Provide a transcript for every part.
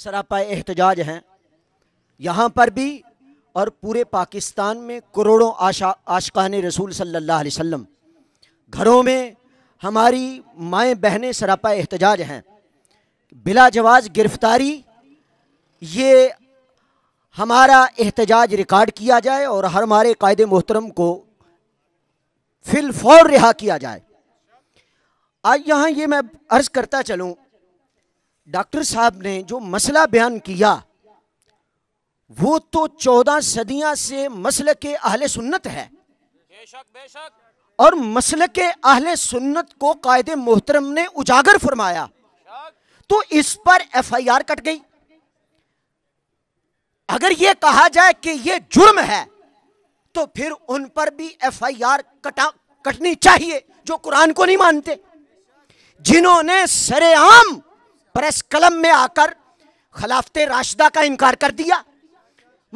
सरापा एहतजाज हैं यहाँ पर भी और पूरे पाकिस्तान में करोड़ों आशा आशकान रसूल सल्लल्लाहु अलैहि वसल्लम घरों में हमारी माएँ बहनें सरापा एहतजाज हैं बिला जवाज गिरफ्तारी ये हमारा एहतजाज रिकॉर्ड किया जाए और हर हमारे कायद मोहतरम को फिलफौर रिहा किया जाए आज यहाँ ये मैं अर्ज़ करता चलूँ डॉक्टर साहब ने जो मसला बयान किया वो तो चौदह सदियां से मसल के आहले सुन्नत है बेशक बेशक और मसल के आहले सुन्नत को कायदे मोहतरम ने उजागर फरमाया तो इस पर एफ आई आर कट गई अगर ये कहा जाए कि ये जुर्म है तो फिर उन पर भी एफ आई आर कटा कटनी चाहिए जो कुरान को नहीं मानते जिन्होंने सरेआम प्रेस कलम में आकर खिलाफत राशदा का इनकार कर दिया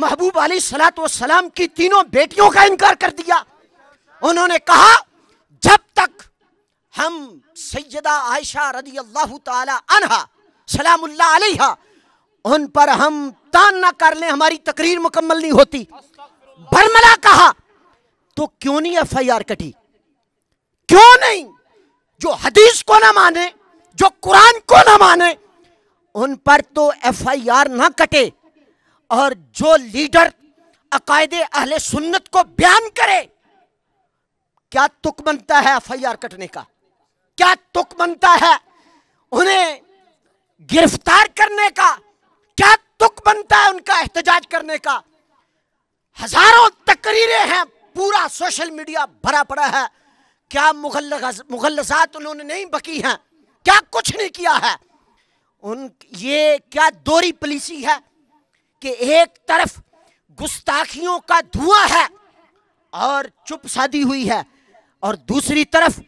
महबूब अली सलात सलाम की तीनों बेटियों का इनकार कर दिया उन्होंने कहा जब तक हम सैदा आयशा रदी अल्लाह तहा सलामुल्ला उन पर हम तान ना कर लें हमारी तकरीर मुकम्मल नहीं होती बरमला कहा तो क्यों नहीं एफ आई आर कटी क्यों नहीं जो हदीस को ना माने जो कुरान को ना माने उन पर तो एफआईआर ना कटे और जो लीडर अकायदे अहले सुन्नत को बयान करे क्या तुक बनता है एफआईआर कटने का क्या तुक बनता है उन्हें गिरफ्तार करने का क्या तुक बनता है उनका एहतजाज करने का हजारों तकरीरें हैं पूरा सोशल मीडिया भरा पड़ा है क्या मुगल मुगलसात उन्होंने नहीं बकी हैं क्या कुछ नहीं किया है उन ये क्या दोरी पॉलिसी है कि एक तरफ गुस्ताखियों का धुआं है और चुप शादी हुई है और दूसरी तरफ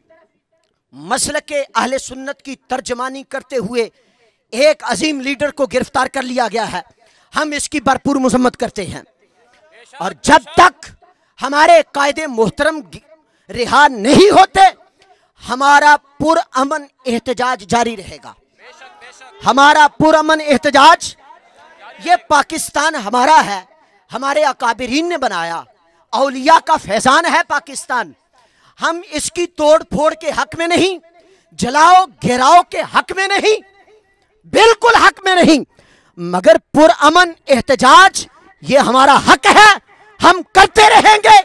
मसल के अहल सुन्नत की तर्जमानी करते हुए एक अजीम लीडर को गिरफ्तार कर लिया गया है हम इसकी भरपूर मजम्मत करते हैं और जब तक हमारे कायदे मोहतरम रिहा नहीं होते हमारा पुरअमन एहतजाज जारी रहेगा हमारा पुरअमन एहतजाज ये पाकिस्तान हमारा है हमारे अकाबरीन ने बनाया अलिया का फैजान है पाकिस्तान हम इसकी तोड़ फोड़ के हक में नहीं जलाओ घेराओ के हक में नहीं बिल्कुल हक में नहीं मगर पुरअमन एहतजाज ये हमारा हक है हम करते रहेंगे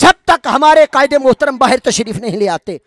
जब तक हमारे कायदे मोहतरम बाहर तशरीफ नहीं ले आते